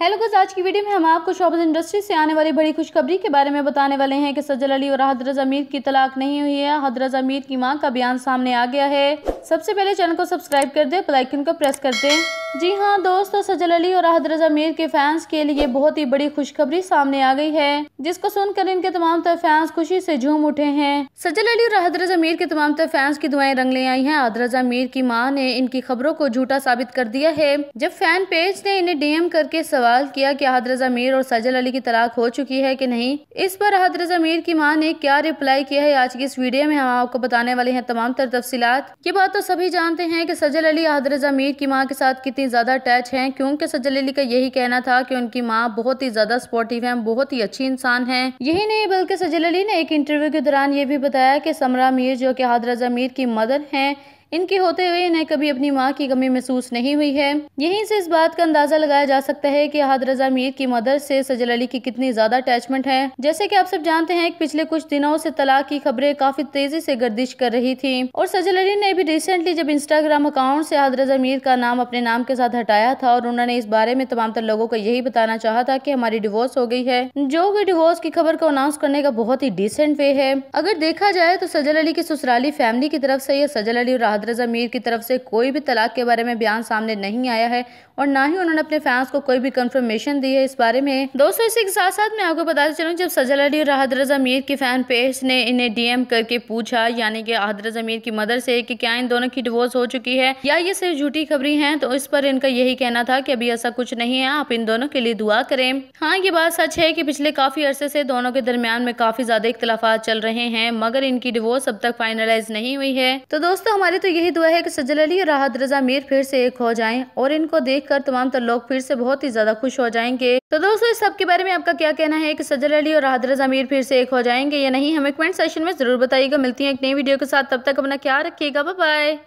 hello गज आज की वीडियो में हम आपको शोबज इंडस्ट्री से आने वाली बड़ी खुशखबरी के बारे में बताने वाले हैं कि सज्जल अली और हदरत अमीर की तलाक नहीं हुई है हदरत अमीर की मां का बयान सामने आ गया है सबसे पहले चैनल को सब्सक्राइब कर दे बेलाइकन को प्रेस कर दे जी हाँ दोस्तों सजल अली और हदरत अमीर के फैंस के लिए बहुत ही बड़ी खुशखबरी सामने आ गई है जिसको सुनकर इनके तमाम तरह फैंस खुशी से झूम उठे हैं सजल अली और रजा अमीर के तमाम तरह फैंस की दुआएं रंग ले आई हैं रजा अमीर की मां ने इनकी खबरों को झूठा साबित कर दिया है जब फैन पेज ने इन्हें डीएम करके सवाल सवाल किया कि हजरत मीर और सजल अली की तलाक हो चुकी है कि नहीं इस पर हजरत मीर की माँ ने क्या रिप्लाई किया है आज की इस वीडियो में हम आपको बताने वाले हैं तमाम तर तफसीत ये बात तो सभी जानते हैं कि सजल अली हजरत मीर की माँ के साथ कितनी ज़्यादा अटैच हैं क्योंकि सजल अली का यही कहना था कि उनकी माँ बहुत ही ज़्यादा सपोर्टिव है बहुत ही अच्छी इंसान है यही नहीं बल्कि सजल अली ने एक इंटरव्यू के दौरान ये भी बताया की समरा मीर जो की हजरत मीर की मदर है इनके होते हुए इन्हें कभी अपनी माँ की कमी महसूस नहीं हुई है यहीं से इस बात का अंदाजा लगाया जा सकता है कि हाद रजा मीर की मदर से सजल अली की कितनी ज्यादा अटैचमेंट है जैसे कि आप सब जानते हैं कि पिछले कुछ दिनों से तलाक की खबरें काफी तेजी से गर्दिश कर रही थी और सजल अली ने भी रिसेंटली जब इंस्टाग्राम अकाउंट से हाद रजा मीर का नाम अपने नाम के साथ हटाया था और उन्होंने इस बारे में तमाम तर लोगों को यही बताना चाह था की हमारी डिवोर्स हो गई है जो की डिवोर्स की खबर को अनाउंस करने का बहुत ही डिसेंट वे है अगर देखा जाए तो सजल अली की ससुराली फैमिली की तरफ से यह सजल अली और कादर ज़मीर की तरफ से कोई भी तलाक के बारे में बयान सामने नहीं आया है और ना ही उन्होंने अपने फैंस को कोई भी कंफर्मेशन दी है इस बारे में दोस्तों इसी के साथ साथ मैं आपको बताते चलूँ जब सजल अली और हादर ज़मीर की फैन पेज ने इन्हें डीएम करके पूछा यानी कि हादर ज़मीर की मदर से कि क्या इन दोनों की डिवोर्स हो चुकी है या ये सिर्फ झूठी खबरें हैं तो इस पर इनका यही कहना था की अभी ऐसा कुछ नहीं है आप इन दोनों के लिए दुआ करें हाँ ये बात सच है की पिछले काफी अरसे से दोनों के दरमियान में काफी ज्यादा इख्तलाफा चल रहे हैं मगर इनकी डिवोर्स अब तक फाइनलाइज नहीं हुई है तो दोस्तों हमारी तो यही दुआ है कि सज्जल अली और राहत रजा मीर फिर से एक हो जाएं और इनको देखकर तमाम तर लोग फिर से बहुत ही ज्यादा खुश हो जाएंगे तो दोस्तों इस सब के बारे में आपका क्या कहना है कि सज्जल अली और राहत रजा मीर फिर से एक हो जाएंगे या नहीं हमें कमेंट सेशन में जरूर बताइएगा मिलती है एक नई वीडियो के साथ तब तक अपना क्या रखिएगा बाय